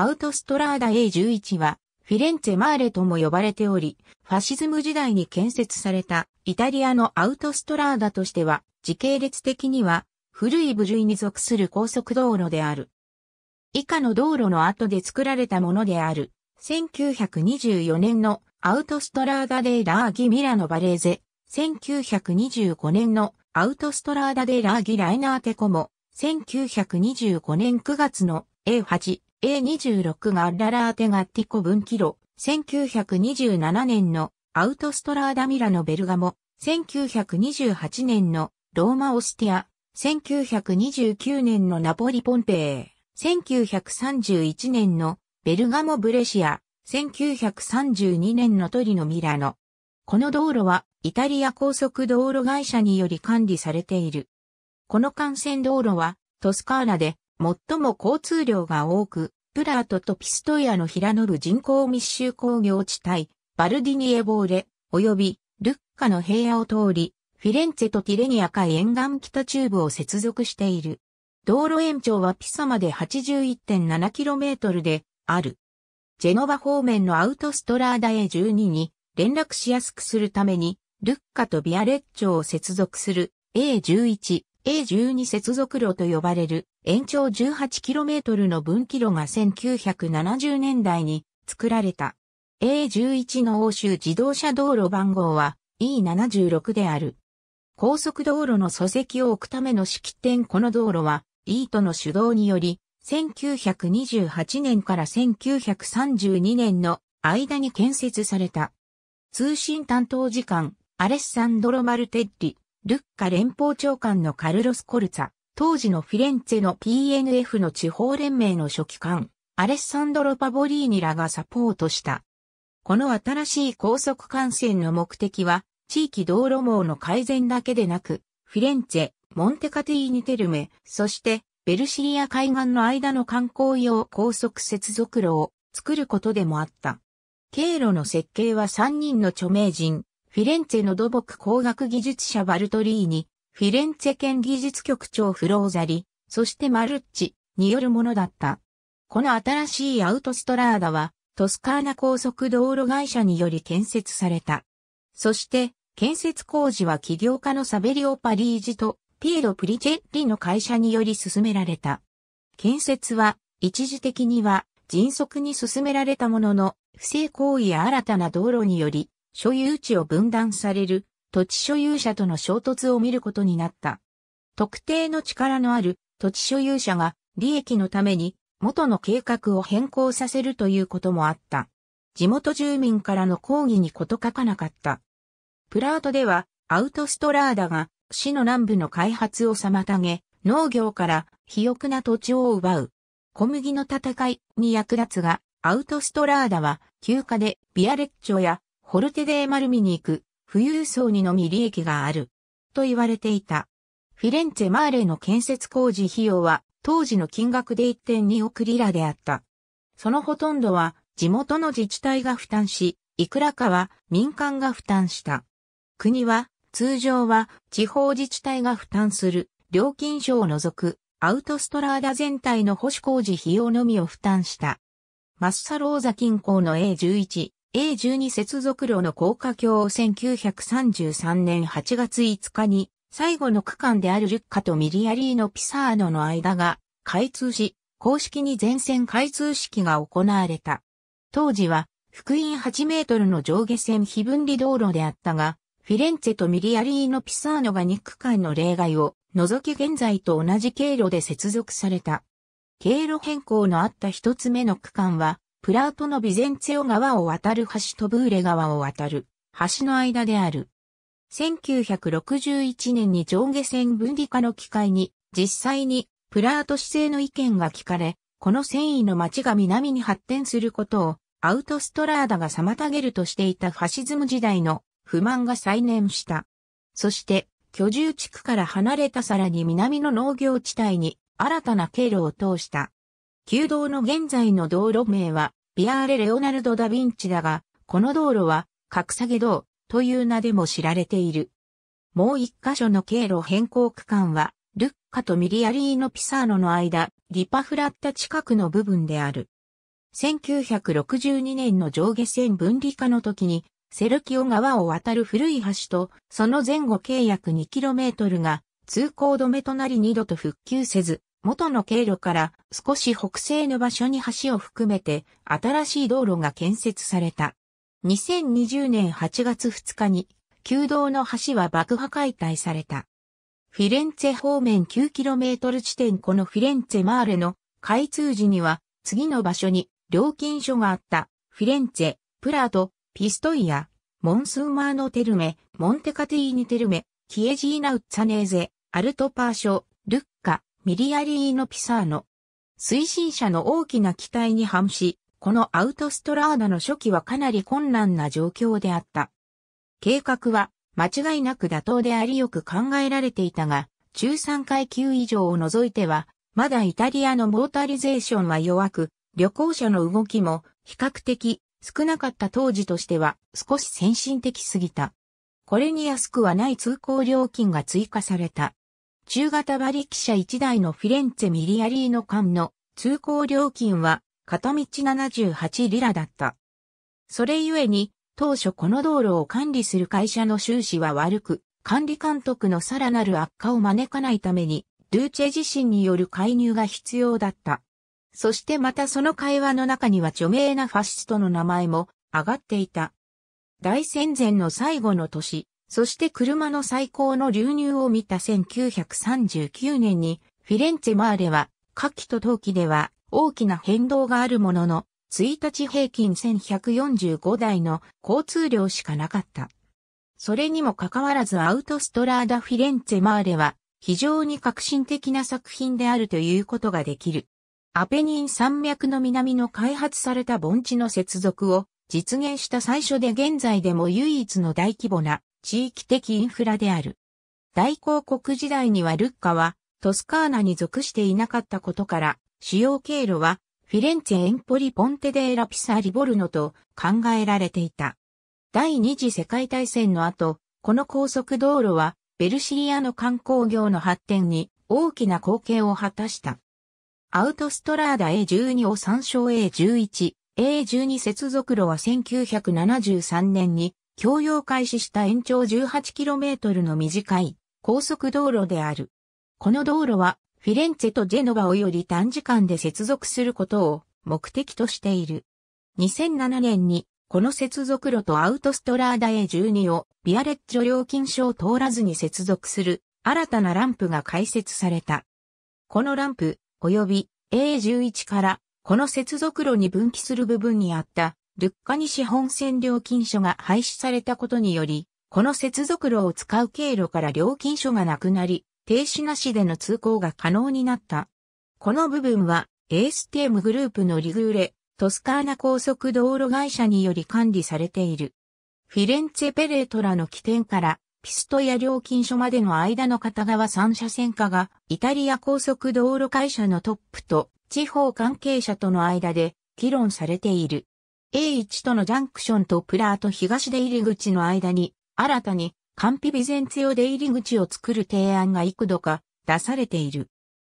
アウトストラーダ A11 は、フィレンツェマーレとも呼ばれており、ファシズム時代に建設されたイタリアのアウトストラーダとしては、時系列的には古い部類に属する高速道路である。以下の道路の後で作られたものである、1924年のアウトストラーダデラーギミラノバレーゼ、1925年のアウトストラーダデラーギライナーテコモ、1925年9月の A8、A26 がララーテガッティコ分岐路、1927年のアウトストラーダミラのベルガモ、1928年のローマオスティア、1929年のナポリポンペイ、1931年のベルガモブレシア、1932年のトリノミラノ。この道路はイタリア高速道路会社により管理されている。この幹線道路はトスカーナで最も交通量が多く、プラートとピストイアの平野部人口密集工業地帯、バルディニエボーレ、及びルッカの平野を通り、フィレンツェとティレニア海沿岸北中部を接続している。道路延長はピサまで 81.7km である。ジェノバ方面のアウトストラーダ A12 に連絡しやすくするために、ルッカとビアレッチョを接続する A11、A12 接続路と呼ばれる延長 18km の分岐路が1970年代に作られた。A11 の欧州自動車道路番号は E76 である。高速道路の礎石を置くための式典この道路は E との主導により1928年から1932年の間に建設された。通信担当次官、アレッサンドロ・マルテッリ、ルッカ連邦長官のカルロス・コルツァ、当時のフィレンツェの PNF の地方連盟の書記官、アレッサンドロ・パボリーニらがサポートした。この新しい高速幹線の目的は、地域道路網の改善だけでなく、フィレンツェ、モンテカティーニテルメ、そして、ベルシリア海岸の間の観光用高速接続路を作ることでもあった。経路の設計は3人の著名人、フィレンツェの土木工学技術者バルトリーニ、フィレンツェ県技術局長フローザリ、そしてマルッチによるものだった。この新しいアウトストラーダは、トスカーナ高速道路会社により建設された。そして、建設工事は起業家のサベリオ・パリージとピエロ・プリチェッリの会社により進められた。建設は、一時的には迅速に進められたものの、不正行為や新たな道路により、所有地を分断される土地所有者との衝突を見ることになった。特定の力のある土地所有者が利益のために元の計画を変更させるということもあった。地元住民からの抗議に事欠かなかった。プラートではアウトストラーダが市の南部の開発を妨げ、農業から肥沃な土地を奪う。小麦の戦いに役立つが、アウトストラーダは休暇でビアレッチョやホルテデーマルミに行く。富裕層にのみ利益がある、と言われていた。フィレンツェ・マーレの建設工事費用は、当時の金額で1.2億リラであった。そのほとんどは、地元の自治体が負担し、いくらかは民間が負担した。国は、通常は地方自治体が負担する料金所を除くアウトストラーダ全体の保守工事費用のみを負担した。マッサローザ近郊の A11、A12 接続路の高架橋を1933年8月5日に最後の区間であるルッカとミリアリーノ・ピサーノの間が開通し、公式に全線開通式が行われた。当時は福音8メートルの上下線非分離道路であったが、フィレンツェとミリアリーノ・ピサーノが2区間の例外を除き現在と同じ経路で接続された。経路変更のあった一つ目の区間は、プラートのビゼンツェオ川を渡る橋とブーレ川を渡る橋の間である。1961年に上下線分離化の機会に実際にプラート市政の意見が聞かれ、この繊維の町が南に発展することをアウトストラーダが妨げるとしていたファシズム時代の不満が再燃した。そして居住地区から離れたさらに南の農業地帯に新たな経路を通した。旧道の現在の道路名はビアーレ・レオナルド・ダ・ヴィンチだが、この道路は、格下げ道という名でも知られている。もう一箇所の経路変更区間は、ルッカとミリアリーノ・ピサーノの間、リパフラッタ近くの部分である。1962年の上下線分離化の時に、セルキオ川を渡る古い橋と、その前後計約 2km が通行止めとなり2度と復旧せず、元の経路から少し北西の場所に橋を含めて新しい道路が建設された。2020年8月2日に旧道の橋は爆破解体された。フィレンツェ方面 9km 地点このフィレンツェマーレの開通時には次の場所に料金所があったフィレンツェ、プラート、ピストイア、モンスーマーノテルメ、モンテカティーニテルメ、キエジーナウッツァネーゼ、アルトパーショ、ミリアリーノ・ピサーノ。推進者の大きな期待に反し、このアウトストラーダの初期はかなり困難な状況であった。計画は間違いなく妥当でありよく考えられていたが、中3階級以上を除いては、まだイタリアのモータリゼーションは弱く、旅行者の動きも比較的少なかった当時としては少し先進的すぎた。これに安くはない通行料金が追加された。中型馬力車1台のフィレンツェミリアリーノ間の通行料金は片道78リラだった。それゆえに当初この道路を管理する会社の収支は悪く、管理監督のさらなる悪化を招かないために、ルーチェ自身による介入が必要だった。そしてまたその会話の中には著名なファシストの名前も上がっていた。大戦前の最後の年、そして車の最高の流入を見た1939年に、フィレンツェマーレは、夏季と冬季では大きな変動があるものの、1日平均1145台の交通量しかなかった。それにもかかわらずアウトストラーダ・フィレンツェ・マーレは非常に革新的な作品であるということができる。アペニン山脈の南の開発された盆地の接続を実現した最初で現在でも唯一の大規模な地域的インフラである。大公国時代にはルッカはトスカーナに属していなかったことから、主要経路はフィレンツェ・エンポリ・ポンテデエラ・ピサ・リボルノと考えられていた。第二次世界大戦の後、この高速道路はベルシリアの観光業の発展に大きな貢献を果たした。アウトストラーダ A12 を参照 A11、A12 接続路は1973年に供用開始した延長 18km の短い高速道路である。この道路はフィレンツェとジェノバをより短時間で接続することを目的としている。2007年にこの接続路とアウトストラーダ A12 をビアレッジョ料金所を通らずに接続する新たなランプが開設された。このランプ及び A11 からこの接続路に分岐する部分にあったルッカ西本線料金所が廃止されたことにより、この接続路を使う経路から料金所がなくなり、停止なしでの通行が可能になった。この部分は、エーステームグループのリグーレ、トスカーナ高速道路会社により管理されている。フィレンツェペレートラの起点からピストや料金所までの間の片側3車線化がイタリア高速道路会社のトップと地方関係者との間で議論されている。A1 とのジャンクションとプラート東出入り口の間に、新たに、カンピビゼンツ出入り口を作る提案が幾度か出されている。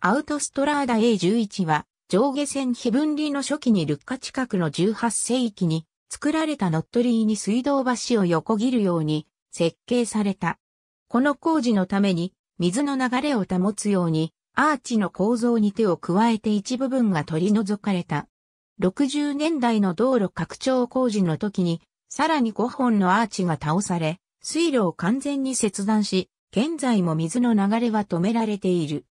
アウトストラーダ A11 は、上下線非分離の初期にルッカ近くの18世紀に作られたノットリーに水道橋を横切るように設計された。この工事のために水の流れを保つようにアーチの構造に手を加えて一部分が取り除かれた。60年代の道路拡張工事の時に、さらに5本のアーチが倒され、水路を完全に切断し、現在も水の流れは止められている。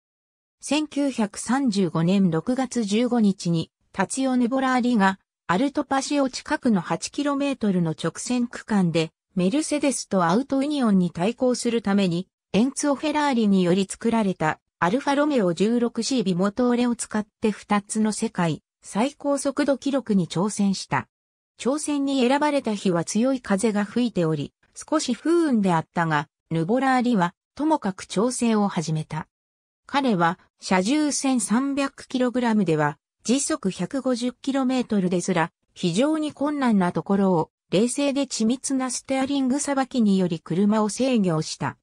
1935年6月15日に、タツヨネボラーリが、アルトパシオ近くの 8km の直線区間で、メルセデスとアウトユニオンに対抗するために、エンツオ・フェラーリにより作られた、アルファロメオ 16C ビモトーレを使って2つの世界、最高速度記録に挑戦した。挑戦に選ばれた日は強い風が吹いており、少し不運であったが、ヌボラーリはともかく調整を始めた。彼は車重 1300kg では時速 150km ですら非常に困難なところを冷静で緻密なステアリングさばきにより車を制御した。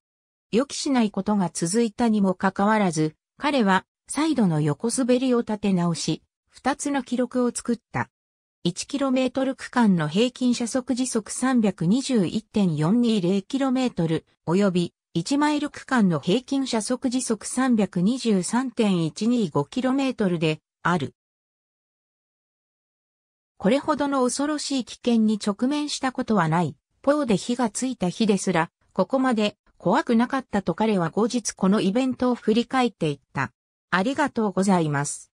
予期しないことが続いたにもかかわらず、彼はサイドの横滑りを立て直し、2つの記録を作った。1km 区間の平均車速時速 321.420km 及び1マイル区間の平均車速時速 323.125km である。これほどの恐ろしい危険に直面したことはない。ポーで火がついた日ですら、ここまで怖くなかったと彼は後日このイベントを振り返っていった。ありがとうございます。